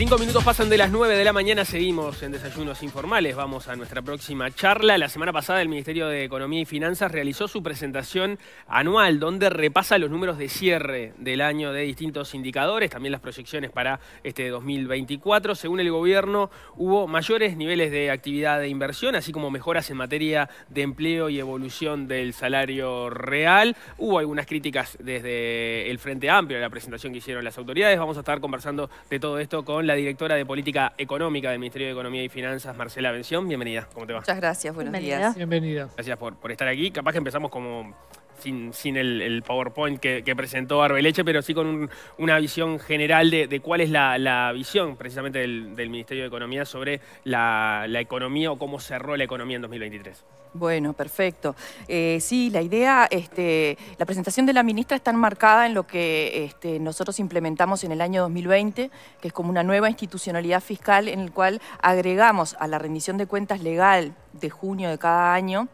Cinco minutos pasan de las nueve de la mañana, seguimos en desayunos informales, vamos a nuestra próxima charla. La semana pasada el Ministerio de Economía y Finanzas realizó su presentación anual donde repasa los números de cierre del año de distintos indicadores, también las proyecciones para este 2024. Según el gobierno hubo mayores niveles de actividad de inversión, así como mejoras en materia de empleo y evolución del salario real. Hubo algunas críticas desde el Frente Amplio de la presentación que hicieron las autoridades. Vamos a estar conversando de todo esto con la la directora de Política Económica del Ministerio de Economía y Finanzas, Marcela Bención. Bienvenida, ¿cómo te va? Muchas gracias, buenos días. Bienvenida. Gracias por, por estar aquí. Capaz que empezamos como sin, el, PowerPoint que, presentó Arbeleche, pero sí con una visión general de, cuál es la, visión precisamente del, Ministerio de Economía sobre la, economía o cómo cerró la economía en 2023. Bueno, perfecto. Eh, sí, la idea, este, la presentación de la ministra está enmarcada en lo que este, nosotros implementamos en el año 2020, que es como una nueva institucionalidad fiscal en el cual agregamos a la rendición de cuentas legal de junio de cada año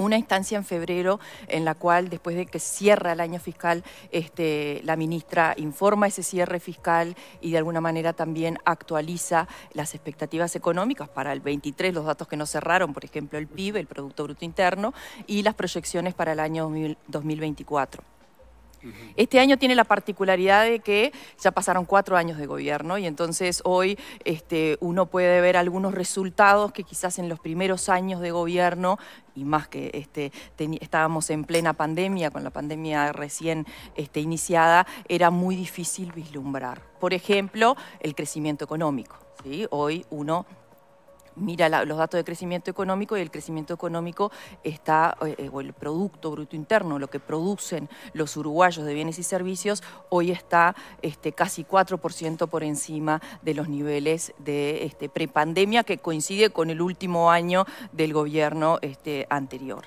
una instancia en febrero en la cual, después de que cierra el año fiscal, este, la ministra informa ese cierre fiscal y de alguna manera también actualiza las expectativas económicas para el 23, los datos que no cerraron, por ejemplo, el PIB, el Producto Bruto Interno, y las proyecciones para el año 2024. Este año tiene la particularidad de que ya pasaron cuatro años de gobierno y entonces hoy este, uno puede ver algunos resultados que quizás en los primeros años de gobierno y más que este, estábamos en plena pandemia, con la pandemia recién este, iniciada, era muy difícil vislumbrar. Por ejemplo, el crecimiento económico. Hoy uno mira los datos de crecimiento económico y el crecimiento económico está, eh, eh, o el Producto Bruto Interno, lo que producen los uruguayos de bienes y servicios, hoy está este, casi 4% por encima de los niveles de este, prepandemia, que coincide con el último año del gobierno este, anterior.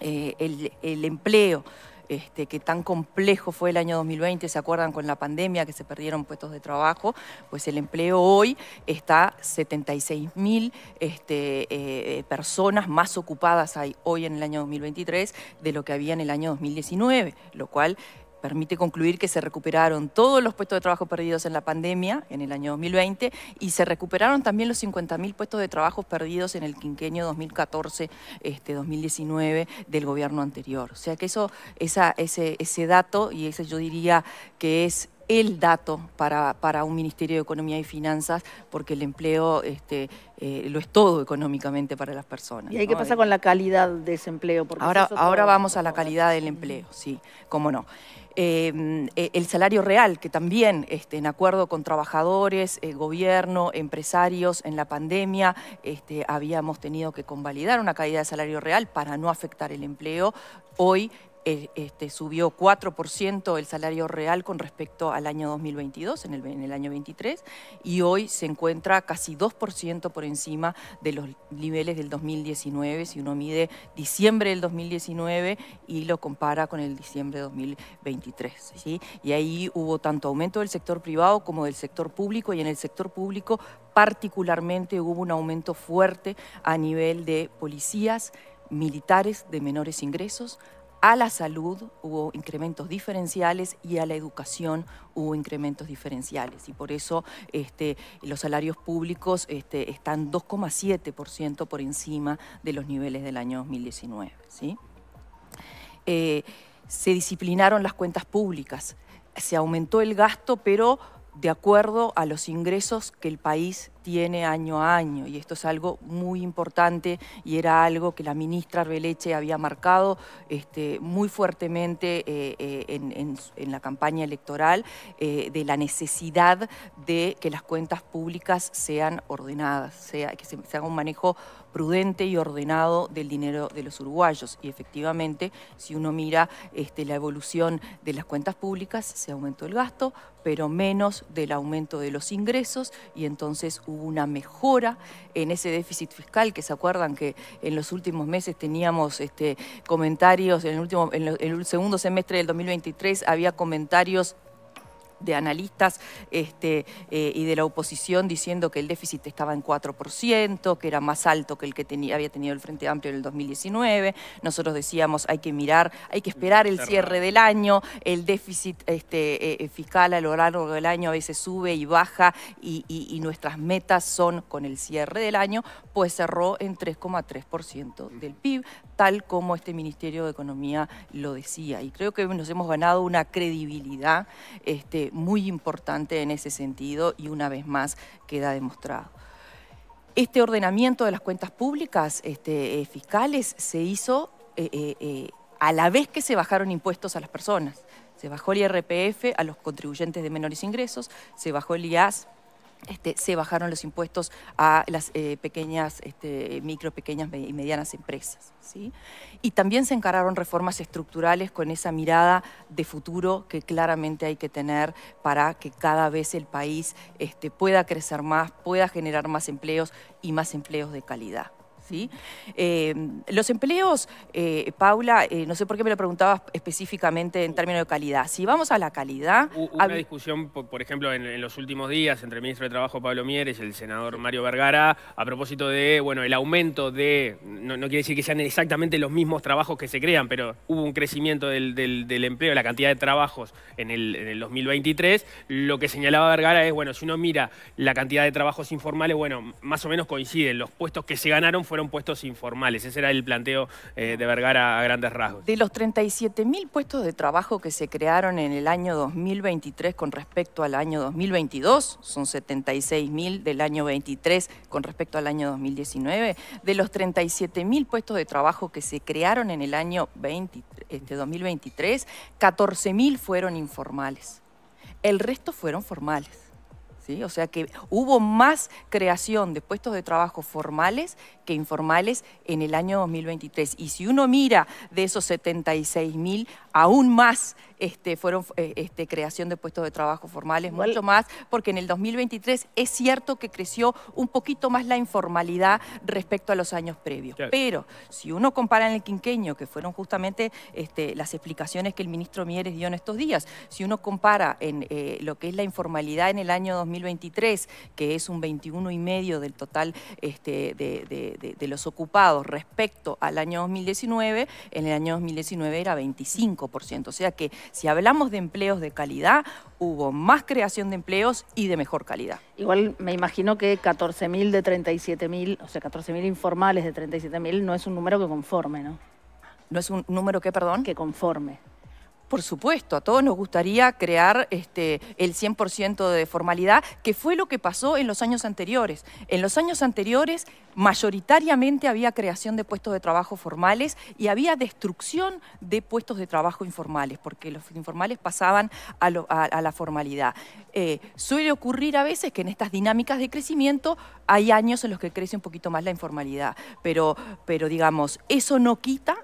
Eh, el empleo este, que tan complejo fue el año 2020, ¿se acuerdan con la pandemia que se perdieron puestos de trabajo? Pues el empleo hoy está 76 mil este, eh, personas más ocupadas hay hoy en el año 2023 de lo que había en el año 2019, lo cual permite concluir que se recuperaron todos los puestos de trabajo perdidos en la pandemia en el año 2020 y se recuperaron también los 50.000 puestos de trabajo perdidos en el quinquenio 2014-2019 este, del gobierno anterior. O sea que eso, esa, ese, ese dato, y ese yo diría que es el dato para, para, un Ministerio de Economía y Finanzas, porque el empleo este, eh, lo es todo económicamente para las personas. ¿Y qué pasa con la calidad de ese empleo? ahora, ahora vamos a la calidad del empleo, sí, cómo no. Em, e, el salario real, que también este, en acuerdo con trabajadores, eh, gobierno, empresarios, en la pandemia este, habíamos tenido que convalidar una caída de salario real para no afectar el empleo. Hoy eh, este, subió 4% el salario real con respecto al año 2022, en el, año 23, y hoy se encuentra casi 2% por encima de los niveles del 2019, si uno mide diciembre del 2019 y lo compara con el diciembre de 2023. Y ahí hubo tanto aumento del sector privado como del sector público, y en el sector público particularmente hubo un aumento fuerte a nivel de policías, militares de menores ingresos, a la salud hubo incrementos diferenciales y a la educación hubo incrementos diferenciales. Y por eso este, los salarios públicos este, están 2,7% por encima de los niveles del año 2019. ¿sí? Eh, se disciplinaron las cuentas públicas, se aumentó el gasto, pero de acuerdo a los ingresos que el país tiene año a año y esto es algo muy importante y era algo que la ministra Arbeleche había marcado este, muy fuertemente eh, eh, en, la campaña electoral eh, de la necesidad de que las cuentas públicas sean ordenadas, sea, que se, haga un manejo prudente y ordenado del dinero de los uruguayos. Y efectivamente, si uno mira este, la evolución de las cuentas públicas, se aumentó el gasto, pero menos del aumento de los ingresos y entonces hubo una mejora en ese déficit fiscal, que se acuerdan que en los últimos meses teníamos este, comentarios, en el, último, en el segundo semestre del 2023 había comentarios de analistas este, eh, y de la oposición diciendo que el déficit estaba en 4%, que era más alto que el que tenía, había tenido el Frente Amplio en el 2019. Nosotros decíamos hay que mirar, hay que esperar el cierre del año, el déficit este, eh, eh, fiscal a lo largo del año a veces sube y baja y nuestras metas son con el cierre del año, pues cerró en 3,3% del PIB tal como este Ministerio de Economía lo decía. Y creo que nos hemos ganado una credibilidad este, muy importante en ese sentido y una vez más queda demostrado. Este ordenamiento de las cuentas públicas este, eh, fiscales se hizo eh, eh, a la vez que se bajaron impuestos a las personas. Se bajó el IRPF a los contribuyentes de menores ingresos, se bajó el IAS este, se bajaron los impuestos a las eh, pequeñas, este, micro, pequeñas y medianas empresas. ¿sí? Y también se encararon reformas estructurales con esa mirada de futuro que claramente hay que tener para que cada vez el país este, pueda crecer más, pueda generar más empleos y más empleos de calidad. ¿sí? Em, los empleos, eh, Paula, eh, no sé por qué me lo preguntabas específicamente en términos de calidad. Si vamos a la calidad... Hubo una discusión, por, ejemplo, en, los últimos días entre el ministro de Trabajo Pablo Mieres y el senador Mario Vergara a propósito de, bueno, el aumento de... No, quiere decir que sean exactamente los mismos trabajos que se crean, pero hubo un crecimiento del, empleo, la cantidad de trabajos en el, en el 2023. Lo que señalaba Vergara es, bueno, si uno mira la cantidad de trabajos informales, bueno, más o menos coinciden. Los puestos que se ganaron fueron fueron puestos informales. Ese era el planteo eh, de Vergara a grandes rasgos. De los 37.000 puestos de trabajo que se crearon en el año 2023 con respecto al año 2022, son 76.000 del año 23 con respecto al año 2019, de los 37.000 puestos de trabajo que se crearon en el año este, 2023, 14.000 fueron informales. El resto fueron formales. O sea que hubo más creación de puestos de trabajo formales que informales en el año 2023. Y si uno mira de esos 76.000, aún más este, fueron eh, este, creación de puestos de trabajo formales, mucho más, porque en el 2023 es cierto que creció un poquito más la informalidad respecto a los años previos. Pero si uno compara en el quinqueño, que fueron justamente este, las explicaciones que el ministro Mieres dio en estos días, si uno compara en eh, lo que es la informalidad en el año 2023, que es un y medio del total de, de los ocupados respecto al año 2019, en el año 2019 era 25%. O sea que si hablamos de empleos de calidad, hubo más creación de empleos y de mejor calidad. Igual me imagino que 14.000 de 37.000, o sea, 14.000 informales de 37.000 no es un número que conforme, ¿no? ¿No es un número que, perdón? Que conforme. Por supuesto, a todos nos gustaría crear este, el 100% de formalidad, que fue lo que pasó en los años anteriores. En los años anteriores, mayoritariamente había creación de puestos de trabajo formales y había destrucción de puestos de trabajo informales, porque los informales pasaban a, la formalidad. Eh, suele ocurrir a veces que en estas dinámicas de crecimiento hay años en los que crece un poquito más la informalidad, pero, pero digamos, eso no quita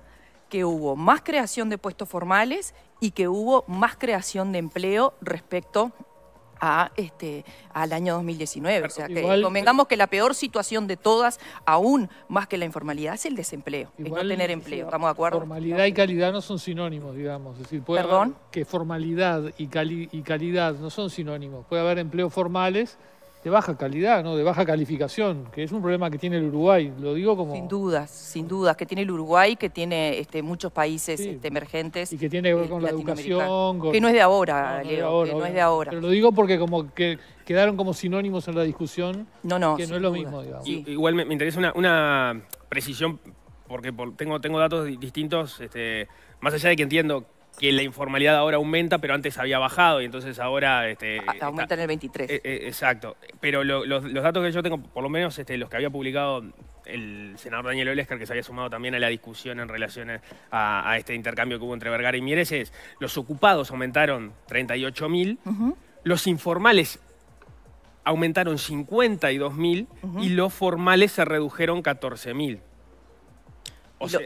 que hubo más creación de puestos formales y que hubo más creación de empleo respecto a, este, al año 2019. o sea, que convengamos eh, que la peor situación de todas, aún más que la informalidad, es el desempleo, el no tener empleo, ¿estamos de acuerdo? Formalidad y calidad no son sinónimos, digamos. decir, ¿Perdón? que formalidad y, y calidad no son sinónimos. Puede haber empleos formales de baja calidad, ¿no? de baja calificación, que es un problema que tiene el Uruguay, lo digo como... Sin dudas, sin dudas, que tiene el Uruguay, que tiene este, muchos países este, emergentes. Y que tiene que ver eh, con la educación... Que no es de ahora, que no es de ahora. Pero lo digo porque como que quedaron como sinónimos en la discusión, no, no, que no es lo mismo, digamos. Igual me, interesa una, precisión, porque tengo, tengo datos distintos, este, más allá de que entiendo que la informalidad ahora aumenta, pero antes había bajado y entonces ahora... Este, Hasta ah, aumenta en el 23. Eh, eh, exacto. Pero los, datos que yo tengo, por lo menos este, los que había publicado el senador Daniel Olescar, que se había sumado también a la discusión en relación a, este intercambio que hubo entre Vergara y Mieres, es los ocupados aumentaron 38.000, los informales aumentaron 52.000 y los formales se redujeron 14.000. O sea,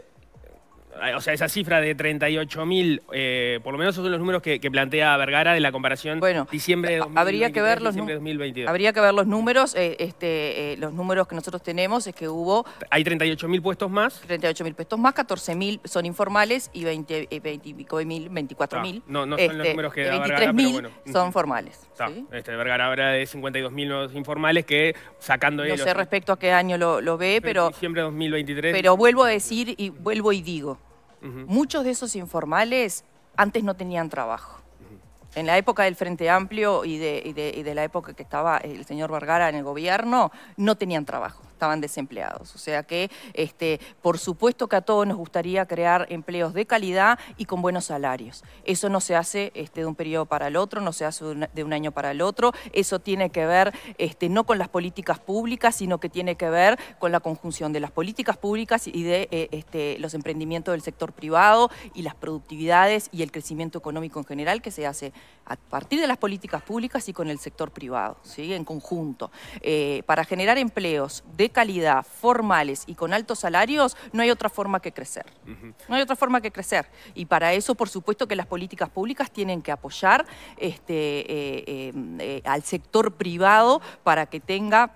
eh, o sea, esa cifra de 38.000, eh, por lo menos esos son los números que, plantea Vergara de la comparación bueno, diciembre de habría que ver los diciembre 2022. Habría que ver los números, eh, este, los números que nosotros tenemos es que hubo... Hay 38.000 puestos más. 38.000 puestos más, 14.000 son informales y 20, mil, ah, No, no son los este, números que da Vergara, pero bueno. son formales. Este, Vergara habla de 52.000 informales que sacando... No sé respecto a qué año lo, lo ve, pero... Diciembre de 2023. Pero vuelvo a decir y vuelvo y digo, Muchos de esos informales antes no tenían trabajo. En la época del Frente Amplio y de, y de, la época que estaba el señor Vergara en el gobierno, no tenían trabajo estaban desempleados. O sea que, este, por supuesto que a todos nos gustaría crear empleos de calidad y con buenos salarios. Eso no se hace este, de un periodo para el otro, no se hace de un año para el otro. Eso tiene que ver este, no con las políticas públicas, sino que tiene que ver con la conjunción de las políticas públicas y de eh, este, los emprendimientos del sector privado y las productividades y el crecimiento económico en general que se hace a partir de las políticas públicas y con el sector privado, ¿sí? en conjunto. Eh, para generar empleos de calidad, formales y con altos salarios, no hay otra forma que crecer. No hay otra forma que crecer. Y para eso, por supuesto, que las políticas públicas tienen que apoyar este, eh, eh, eh, al sector privado para que tenga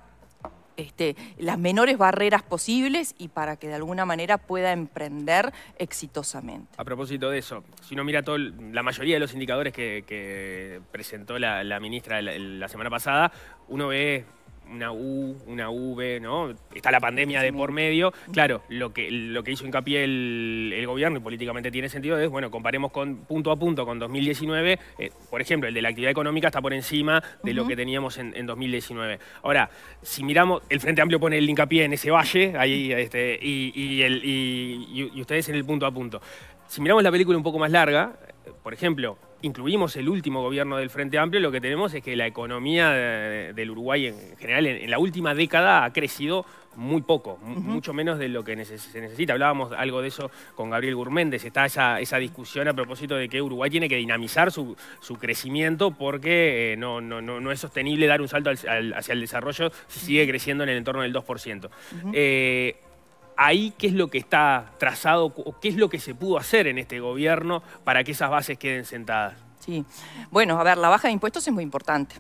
este, las menores barreras posibles y para que de alguna manera pueda emprender exitosamente. A propósito de eso, si uno mira todo la mayoría de los indicadores que, presentó la, ministra la semana pasada, uno ve una U, una V, ¿no? Está la pandemia de por medio. Claro, lo que, lo que hizo hincapié el, gobierno, y políticamente tiene sentido, es, bueno, comparemos con punto a punto con 2019. Eh, por ejemplo, el de la actividad económica está por encima de lo que teníamos en, 2019. Ahora, si miramos, el Frente Amplio pone el hincapié en ese valle, ahí, este, y, y ustedes en el punto a punto. Si miramos la película un poco más larga, eh, por ejemplo, incluimos el último gobierno del Frente Amplio, lo que tenemos es que la economía del Uruguay en general en, la última década ha crecido muy poco, mucho menos de lo que se necesita. Hablábamos algo de eso con Gabriel Gurméndez, está esa, discusión a propósito de que Uruguay tiene que dinamizar su, crecimiento porque eh, no, no, no, es sostenible dar un salto hacia el desarrollo si sigue creciendo en el entorno del 2% ahí qué es lo que está trazado o qué es lo que se pudo hacer en este gobierno para que esas bases queden sentadas. Sí, bueno, a ver, la baja de impuestos es muy importante.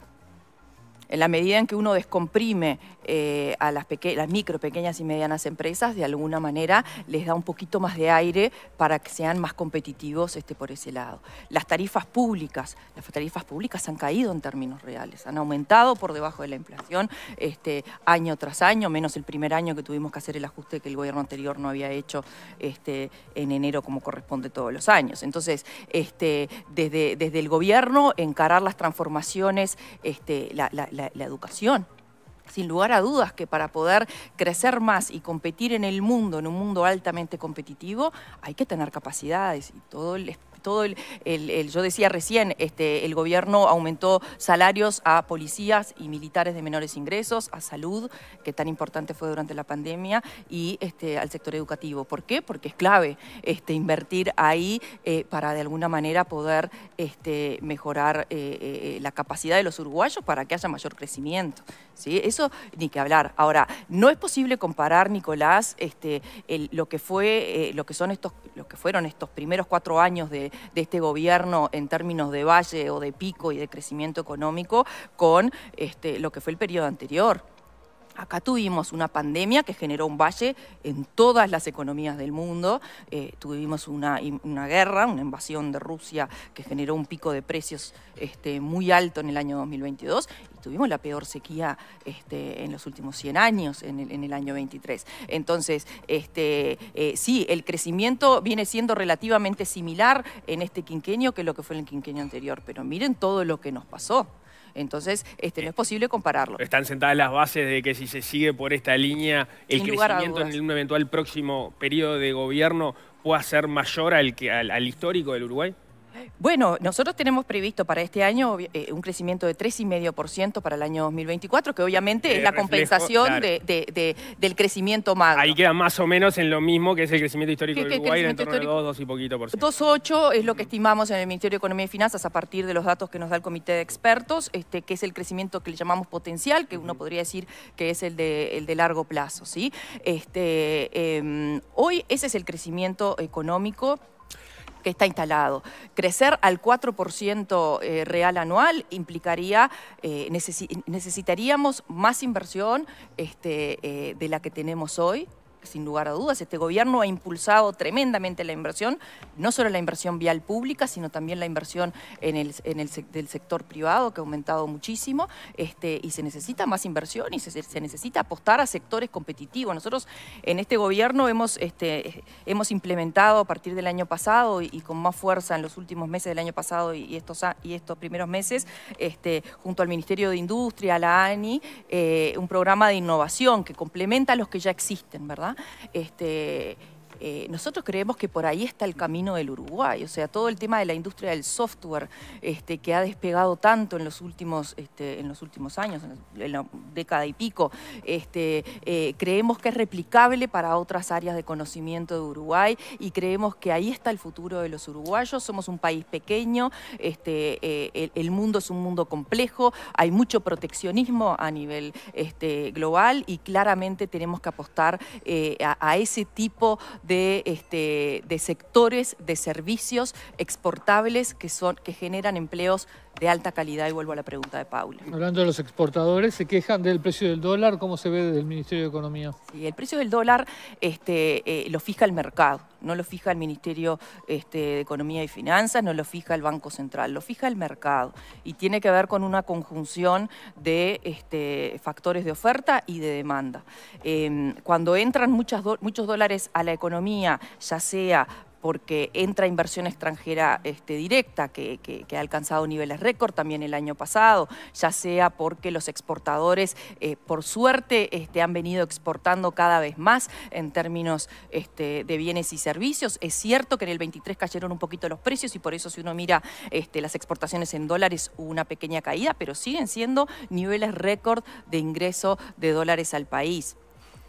En la medida en que uno descomprime eh, a las, las micro, pequeñas y medianas empresas, de alguna manera les da un poquito más de aire para que sean más competitivos este, por ese lado. Las tarifas públicas, las tarifas públicas han caído en términos reales, han aumentado por debajo de la inflación este, año tras año, menos el primer año que tuvimos que hacer el ajuste que el gobierno anterior no había hecho este, en enero como corresponde todos los años. Entonces, este, desde, desde el gobierno encarar las transformaciones, este, la educación sin lugar a dudas que para poder crecer más y competir en el mundo, en un mundo altamente competitivo, hay que tener capacidades y todo el espacio todo el, yo decía recién, este, el gobierno aumentó salarios a policías y militares de menores ingresos, a salud, que tan importante fue durante la pandemia, y este, al sector educativo. ¿Por qué? Porque es clave este, invertir ahí eh, para de alguna manera poder mejorar eh, eh, la capacidad de los uruguayos para que haya mayor crecimiento. ¿sí? Eso ni que hablar. Ahora, no es posible comparar, Nicolás, lo que fue, lo que son estos, lo que fueron estos primeros cuatro años de, de este gobierno en términos de valle o de pico y de crecimiento económico con este, lo que fue el periodo anterior. Acá tuvimos una pandemia que generó un valle en todas las economías del mundo, eh, tuvimos una, guerra, una invasión de Rusia que generó un pico de precios este, muy alto en el año 2022 y tuvimos la peor sequía este, en los últimos 100 años, en el, año 23. Entonces, este, eh, sí, el crecimiento viene siendo relativamente similar en este quinquenio que lo que fue en el quinquenio anterior, pero miren todo lo que nos pasó. Entonces, este, no eh, es posible compararlo. Están sentadas las bases de que si se sigue por esta línea, el crecimiento en un eventual próximo periodo de gobierno pueda ser mayor al, que, al histórico del Uruguay. Bueno, nosotros tenemos previsto para este año eh, un crecimiento de 3,5% para el año 2024, que obviamente es eh, la compensación del crecimiento más. Ahí queda más o menos en lo mismo que es el crecimiento histórico de Uruguay, en torno y poquito por ciento. 2,8 es lo que estimamos en el Ministerio de Economía y Finanzas a partir de los datos que nos da el Comité de Expertos, este, que es el crecimiento que le llamamos potencial, que uno podría decir que es el de, largo plazo. ¿sí? Este, em, hoy ese es el crecimiento económico que está instalado. Crecer al 4% eh, real anual implicaría, eh, necesitaríamos más inversión este, eh, de la que tenemos hoy sin lugar a dudas. Este gobierno ha impulsado tremendamente la inversión, no solo la inversión vial pública, sino también la inversión en el, en del sector privado, que ha aumentado muchísimo, este, y se necesita más inversión y se, necesita apostar a sectores competitivos. Nosotros en este gobierno hemos, este, hemos implementado a partir del año pasado y, con más fuerza en los últimos meses del año pasado y, estos, y estos primeros meses, este, junto al Ministerio de Industria, la ANI, eh, un programa de innovación que complementa los que ya existen, ¿verdad? Este, eh, nosotros creemos que por ahí está el camino del Uruguay, o sea, todo el tema de la industria del software este, que ha despegado tanto en los últimos, este, en los últimos años, en la, década y pico, este, eh, creemos que es replicable para otras áreas de conocimiento de Uruguay y creemos que ahí está el futuro de los uruguayos. Somos un país pequeño, eh, el, mundo es un mundo complejo, hay mucho proteccionismo a nivel global y claramente tenemos que apostar a, ese tipo de de, este, de sectores de servicios exportables que, son, que generan empleos de alta calidad. Y vuelvo a la pregunta de Paula. Hablando de los exportadores, se quejan del precio del dólar. ¿Cómo se ve desde el Ministerio de Economía? Sí, el precio del dólar este, eh, lo fija el mercado, no lo fija el Ministerio este, de Economía y Finanzas, no lo fija el Banco Central, lo fija el mercado. Y tiene que ver con una conjunción de este, factores de oferta y de demanda. Em, cuando entran muchos dólares a la economía, ya sea porque entra inversión extranjera este, directa, que, ha alcanzado niveles récord también el año pasado, ya sea porque los exportadores, eh, por suerte, este, han venido exportando cada vez más en términos este, de bienes y servicios. Es cierto que en el 23 cayeron un poquito los precios y por eso si uno mira las exportaciones en dólares hubo una pequeña caída, pero siguen siendo niveles récord de ingreso de dólares al país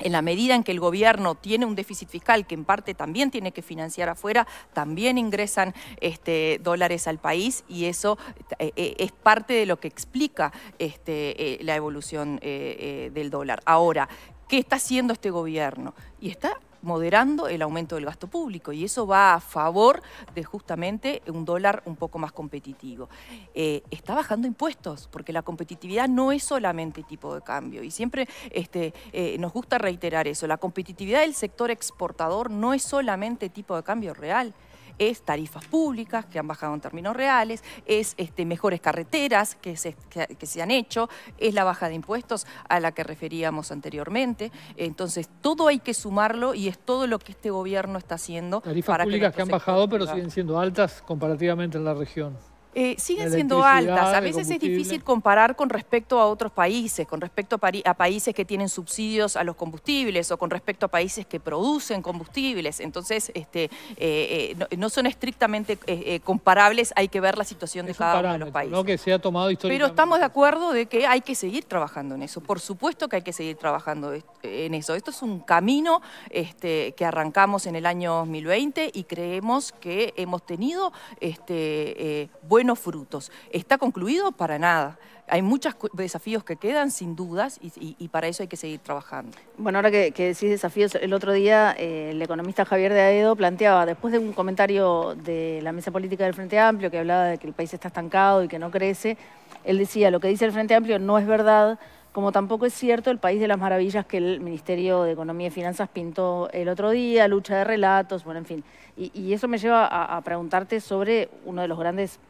en la medida en que el gobierno tiene un déficit fiscal que en parte también tiene que financiar afuera, también ingresan este, dólares al país y eso eh, eh, es parte de lo que explica este, eh, la evolución del dólar. Ahora, ¿qué está haciendo este gobierno? Y está moderando el aumento del gasto público y eso va a favor de justamente un dólar un poco más competitivo. Eh, está bajando impuestos porque la competitividad no es solamente tipo de cambio y siempre este, eh, nos gusta reiterar eso, la competitividad del sector exportador no es solamente tipo de cambio real, es tarifas públicas que han bajado en términos reales, es este, mejores carreteras que se, que, se han hecho, es la baja de impuestos a la que referíamos anteriormente. Entonces, todo hay que sumarlo y es todo lo que este gobierno está haciendo. Tarifas públicas que han bajado, pero siguen siendo altas comparativamente en la región. Eh, siguen siendo altas. A veces es difícil comparar con respecto a otros países, con respecto a, países que tienen subsidios a los combustibles o con respecto a países que producen combustibles. Entonces, este, eh, eh, no, son estrictamente comparables, hay que ver la situación de cada uno de los países. que se ha tomado Pero estamos de acuerdo de que hay que seguir trabajando en eso. Por supuesto que hay que seguir trabajando en eso. Esto es un camino este, que arrancamos en el año 2020 y creemos que hemos tenido este, buenos frutos. ¿Está concluido? Para nada. Hay muchos desafíos que quedan, sin dudas, y, para eso hay que seguir trabajando. Bueno, ahora que, decís desafíos, el otro día eh, el economista Javier de Aedo planteaba, después de un comentario de la mesa política del Frente Amplio, que hablaba de que el país está estancado y que no crece, él decía, lo que dice el Frente Amplio no es verdad, como tampoco es cierto el país de las maravillas que el Ministerio de Economía y Finanzas pintó el otro día, lucha de relatos, bueno, en fin. Y, eso me lleva a, preguntarte sobre uno de los grandes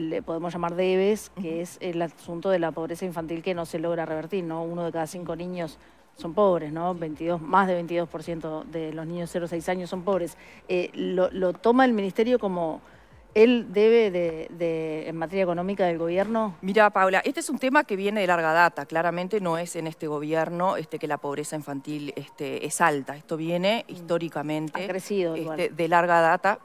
le podemos llamar debes, que es el asunto de la pobreza infantil que no se logra revertir, ¿no? Uno de cada cinco niños son pobres, ¿no? 22, más de 22% de los niños 0 a 6 años son pobres. Eh, lo, toma el ministerio como ¿Él debe de, en materia económica del gobierno? Mira, Paula, este es un tema que viene de larga data. Claramente no es en este gobierno este, que la pobreza infantil este, es alta. Esto viene mm. históricamente. Ha crecido. Este, De larga data.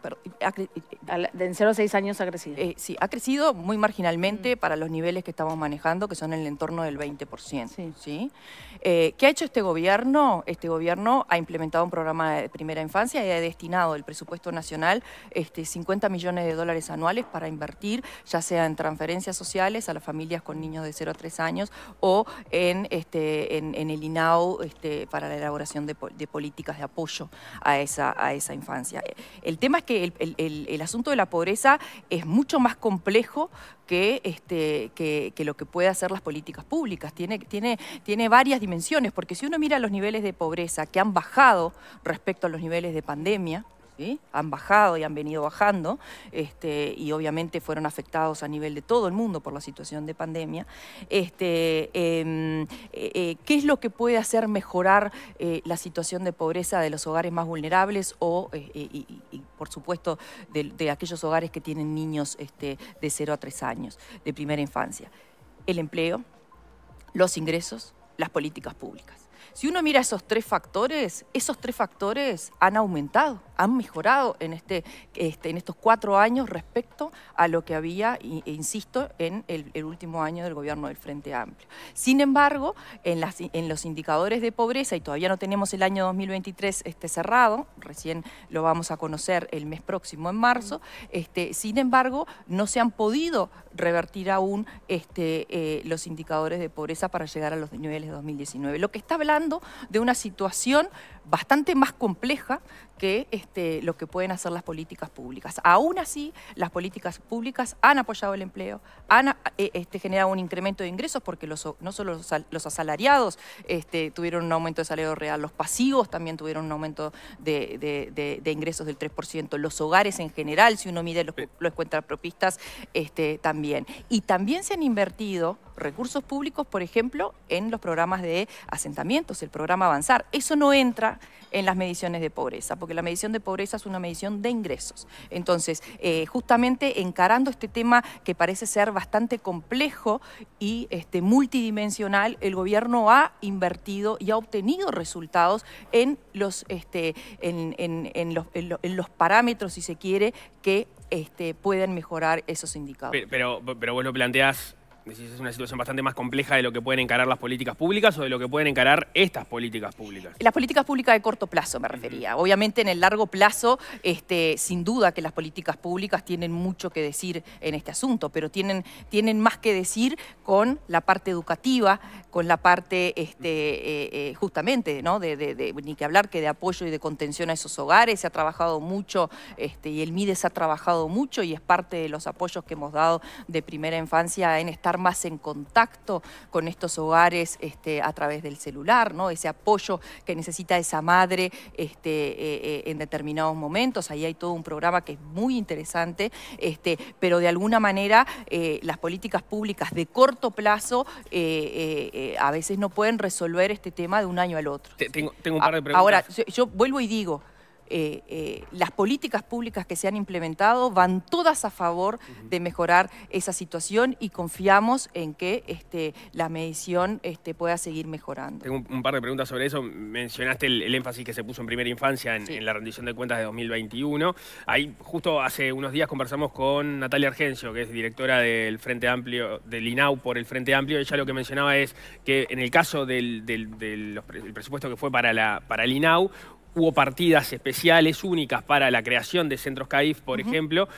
de en 0 a 6 años ha crecido. Eh, sí, ha crecido muy marginalmente mm. para los niveles que estamos manejando, que son en el entorno del 20%. Sí. Eh, ¿Qué ha hecho este gobierno? Este gobierno ha implementado un programa de primera infancia y ha destinado el presupuesto nacional este, 50 millones de dólares anuales para invertir, ya sea en transferencias sociales a las familias con niños de 0 a 3 años o en, este, el INAU este, para la elaboración de, políticas de apoyo a esa, infancia. El tema es que el, asunto de la pobreza es mucho más complejo que, este, lo que puede hacer las políticas públicas. tiene varias dimensiones, porque si uno mira los niveles de pobreza que han bajado respecto a los niveles de pandemia, han bajado y han venido bajando este, y obviamente fueron afectados a nivel de todo el mundo por la situación de pandemia. Este, em, eh, eh, ¿Qué es lo que puede hacer mejorar eh, la situación de pobreza de los hogares más vulnerables o, por supuesto, de, aquellos hogares que tienen niños este, de 0 a 3 años, de primera infancia? El empleo, los ingresos, las políticas públicas. Si uno mira esos tres factores, esos tres factores han aumentado, han mejorado en, este, este en estos cuatro años respecto a lo que había, e insisto, en el, último año del gobierno del Frente Amplio. Sin embargo, en, los indicadores de pobreza, y todavía no tenemos el año 2023 este, cerrado, recién lo vamos a conocer el mes próximo, en marzo, este, sin embargo, no se han podido revertir aún este, eh, los indicadores de pobreza para llegar a los niveles de 2019. Lo que está hablando de una situación bastante más compleja que este, lo que pueden hacer las políticas públicas. Aún así, las políticas públicas han apoyado el empleo, han eh, este, generado un incremento de ingresos porque los, no solo los asalariados este, tuvieron un aumento de salario real, los pasivos también tuvieron un aumento de, ingresos del 3%, los hogares en general, si uno mide los, los propistas, también. Y también se han invertido recursos públicos, por ejemplo, en los programas de asentamientos, el programa Avanzar. Eso no entra en las mediciones de pobreza, porque la medición de pobreza es una medición de ingresos. Entonces, eh, justamente encarando este tema que parece ser bastante complejo y este, multidimensional, el gobierno ha invertido y ha obtenido resultados en los, este, en, los, parámetros, si se quiere, que este, pueden mejorar esos indicadores. Pero, pero, pero vos lo planteás es una situación bastante más compleja de lo que pueden encarar las políticas públicas o de lo que pueden encarar estas políticas públicas. Las políticas públicas de corto plazo me refería. Obviamente en el largo plazo, este, sin duda que las políticas públicas tienen mucho que decir en este asunto, pero tienen, tienen más que decir con la parte educativa, con la parte este, eh, eh, justamente, ni que hablar que de apoyo y de contención a esos hogares. Se ha trabajado mucho este, y el MIDES ha trabajado mucho y es parte de los apoyos que hemos dado de primera infancia en estar más en contacto con estos hogares este, a través del celular, ¿no? Ese apoyo que necesita esa madre este, eh, eh, en determinados momentos. Ahí hay todo un programa que es muy interesante, este, pero de alguna manera eh, las políticas públicas de corto plazo a veces no pueden resolver este tema de un año al otro. Tengo, un par de preguntas. Ahora, yo vuelvo y digo, eh, eh, las políticas públicas que se han implementado van todas a favor de mejorar esa situación y confiamos en que este, la medición este, pueda seguir mejorando. Tengo un, par de preguntas sobre eso. Mencionaste el, énfasis que se puso en primera infancia en, la rendición de cuentas de 2021. Ahí justo hace unos días conversamos con Natalia Argencio, que es directora del Frente Amplio, del INAU por el Frente Amplio. Ella lo que mencionaba es que en el caso del, presupuesto que fue para, la, para el INAU, Hubo partidas especiales únicas para la creación de centros CAIF, por ejemplo,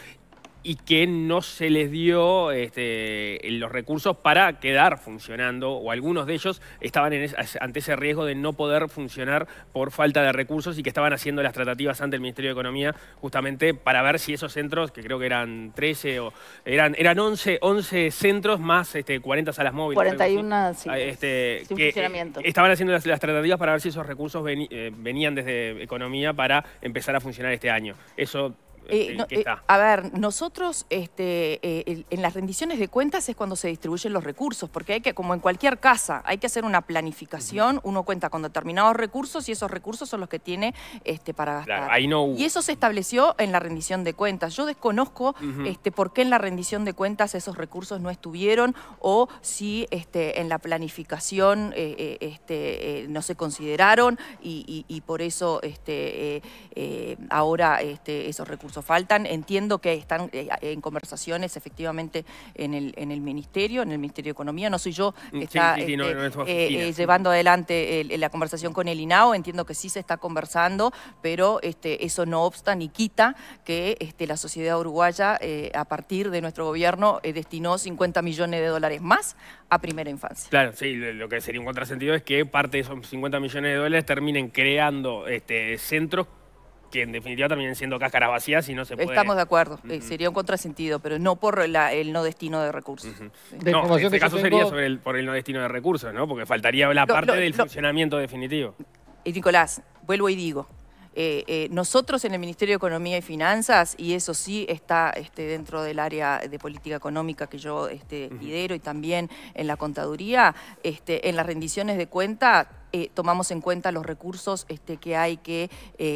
y que no se les dio este, los recursos para quedar funcionando, o algunos de ellos estaban ante ese riesgo de no poder funcionar por falta de recursos y que estaban haciendo las tratativas ante el Ministerio de Economía justamente para ver si esos centros, que creo que eran 13 o eran, eran 11, 11 centros más este, 40 salas móviles. 41, sí, ah, este, sin eh, funcionamiento. Estaban haciendo las, tratativas para ver si esos recursos eh, venían desde Economía para empezar a funcionar este año. Eso eh, eh, a ver, nosotros este, eh, en las rendiciones de cuentas es cuando se distribuyen los recursos, porque hay que, como en cualquier casa, hay que hacer una planificación, uno cuenta con determinados recursos y esos recursos son los que tiene este, para gastar. Y eso se estableció en la rendición de cuentas. Yo desconozco este, por qué en la rendición de cuentas esos recursos no estuvieron o si en la planificación no se consideraron y, por eso ahora esos recursos faltan. Entiendo que están eh, en conversaciones efectivamente en el, en el Ministerio, en el Ministerio de Economía. No soy yo que está llevando adelante la conversación con el INAO. Entiendo que sí se está conversando, pero este, eso no obsta ni quita que este, la sociedad uruguaya, eh, a partir de nuestro gobierno, eh, destinó 50 millones de dólares más a primera infancia. Claro, sí, lo que sería un contrasentido es que parte de esos 50 millones de dólares terminen creando este, centros que en definitiva también siendo cáscaras vacías y no se puede... Estamos de acuerdo, eh, sería un contrasentido, pero no por el no destino de recursos. no, en este caso sería por el no destino de recursos, ¿no? Porque faltaría la parte del funcionamiento definitivo. Y eh, Nicolás, vuelvo y digo, eh, eh, nosotros en el Ministerio de Economía y Finanzas, y eso sí está este, dentro del área de política económica que yo este, lidero y también en la contaduría, este, en las rendiciones de cuenta eh, tomamos en cuenta los recursos que hay que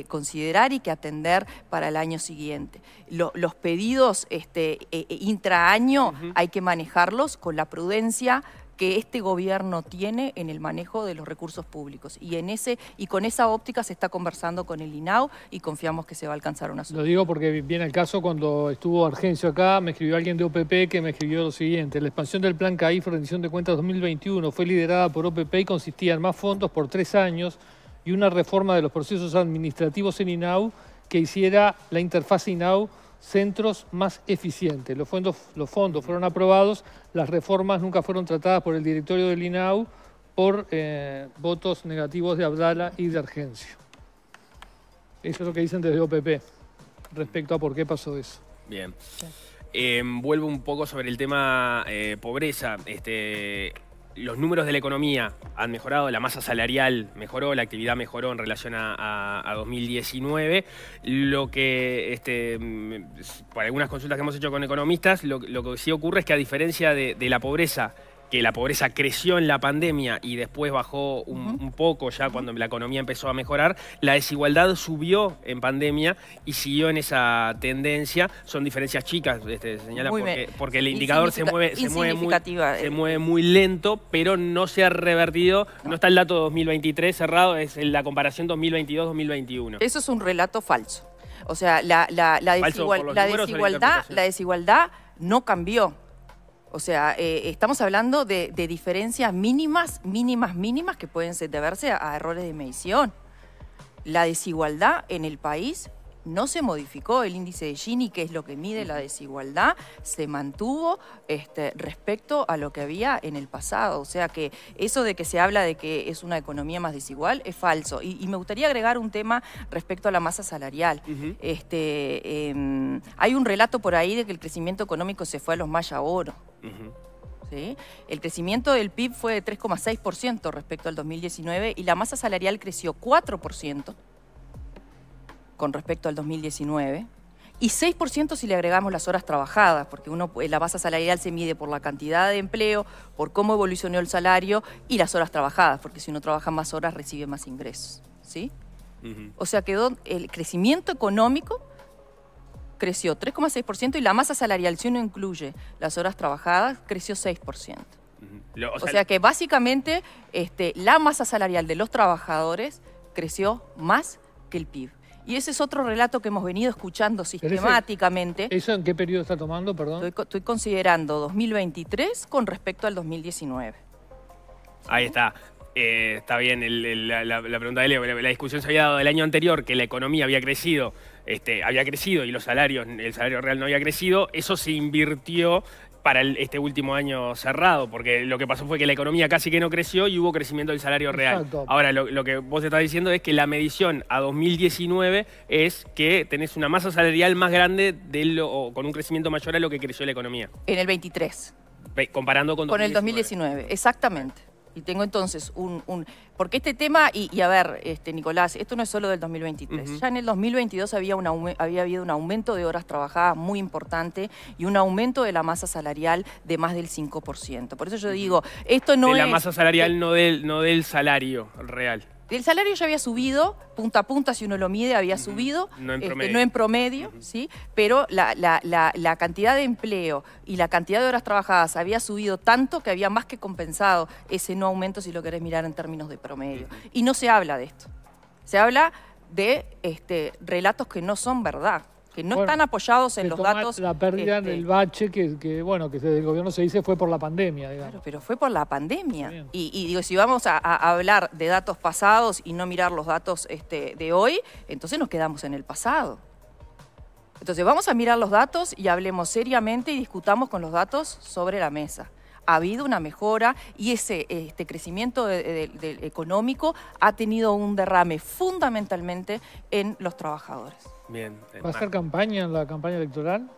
considerar y que atender para el año siguiente. los pedidos este, año intraaño hay que manejarlos con la prudencia, que este gobierno tiene en el manejo de los recursos públicos. Y, en ese, y con esa óptica se está conversando con el INAU y confiamos que se va a alcanzar una solución. Lo digo porque viene el caso cuando estuvo Argencio acá, me escribió alguien de OPP que me escribió lo siguiente. La expansión del plan CAIF rendición de cuentas 2021 fue liderada por OPP y consistía en más fondos por tres años y una reforma de los procesos administrativos en INAU que hiciera la interfaz INAU centros más eficientes. Los fondos, los fondos fueron aprobados, las reformas nunca fueron tratadas por el directorio del INAU por eh, votos negativos de Abdala y de Argencio. Eso es lo que dicen desde OPP respecto a por qué pasó eso. Bien. Em, vuelvo un poco sobre el tema eh, pobreza. Este, los números de la economía han mejorado, la masa salarial mejoró, la actividad mejoró en relación a, 2019. Lo que, este, mm, algunas consultas que hemos hecho con economistas, lo, que sí ocurre es que a diferencia de, de la pobreza que la pobreza creció en la pandemia y después bajó un, poco ya cuando la economía empezó a mejorar, la desigualdad subió en pandemia y siguió en esa tendencia. Son diferencias chicas, este, señala, porque, el indicador se mueve, eh. se mueve, muy, lento, pero no se ha revertido, no, está el dato 2023 cerrado, es la comparación 2022-2021. Eso es un relato falso. O sea, desigualdad, la desigualdad no cambió. O sea, eh, estamos hablando de, diferencias mínimas, mínimas, mínimas que pueden deberse a errores de medición. La desigualdad en el país no se modificó el índice de Gini, que es lo que mide la desigualdad, se mantuvo este, respecto a lo que había en el pasado. O sea que eso de que se habla de que es una economía más desigual es falso. Y, me gustaría agregar un tema respecto a la masa salarial. Este, em, hay un relato por ahí de que el crecimiento económico se fue a los maya oro. El crecimiento del PIB fue de 3,6% respecto al 2019 y la masa salarial creció 4% con respecto al 2019 y 6% si le agregamos las horas trabajadas, porque uno eh, la masa salarial se mide por la cantidad de empleo, por cómo evolucionó el salario y las horas trabajadas, porque si uno trabaja más horas recibe más ingresos, ¿sí? O sea, que el crecimiento económico creció 3,6% y la masa salarial, si uno incluye las horas trabajadas, creció 6%. o, sea, que básicamente este, la masa salarial de los trabajadores creció más que el PIB. Y ese es otro relato que hemos venido escuchando sistemáticamente. ¿Eso en qué periodo está tomando, perdón? Estoy, considerando 2023 con respecto al 2019. Ahí está. Eh, está bien la, pregunta de Leo. La, discusión se había dado del año anterior que la economía había crecido, este, había crecido y los salarios, el salario real no había crecido. Eso se invirtió para este último año cerrado, porque lo que pasó fue que la economía casi que no creció y hubo crecimiento del salario real. Ahora, lo, que vos estás diciendo es que la medición a 2019 es que tenés una masa salarial más grande de con un crecimiento mayor a lo que creció la economía. En el 23. Comparando con, con el 2019, exactamente. Y tengo entonces un... un porque este tema, y, a ver, este, Nicolás, esto no es solo del 2023. Ya en el 2022 había, una, había habido un aumento de horas trabajadas muy importante y un aumento de la masa salarial de más del 5%. Por eso yo digo, esto no de la masa salarial, no, del, no del salario real. El salario ya había subido, punta a punta, si uno lo mide, había subido. No en este, promedio. ¿sí? Pero la, cantidad de empleo y la cantidad de horas trabajadas había subido tanto que había más que compensado ese no aumento, si lo querés mirar en términos de promedio. Y no se habla de esto. Se habla de este, relatos que no son verdad que no están apoyados en los datos. La pérdida del este, bache que, bueno, que el gobierno se dice fue por la pandemia, pero fue por la pandemia. Y, digo, si vamos a, hablar de datos pasados y no mirar los datos este, de hoy, entonces nos quedamos en el pasado. Entonces vamos a mirar los datos y hablemos seriamente y discutamos con los datos sobre la mesa. Ha habido una mejora y ese este crecimiento económico ha tenido un derrame fundamentalmente en los trabajadores. ¿Va a ser campaña en la campaña electoral?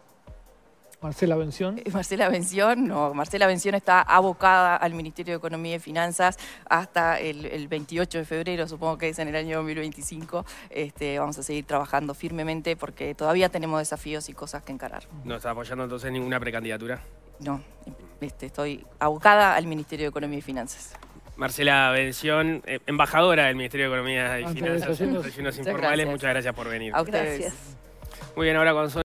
Marcela Bención. Eh, Marcela Bención, no. Marcela Bención está abocada al Ministerio de Economía y Finanzas hasta el, 28 de febrero, supongo que es en el año 2025. Este, vamos a seguir trabajando firmemente porque todavía tenemos desafíos y cosas que encarar. ¿No está apoyando entonces ninguna precandidatura? No, este, estoy abocada al Ministerio de Economía y Finanzas. Marcela Bención, eh, embajadora del Ministerio de Economía y Finanzas, desayunos informales. Muchas gracias por venir. Gracias. Muy bien, ahora con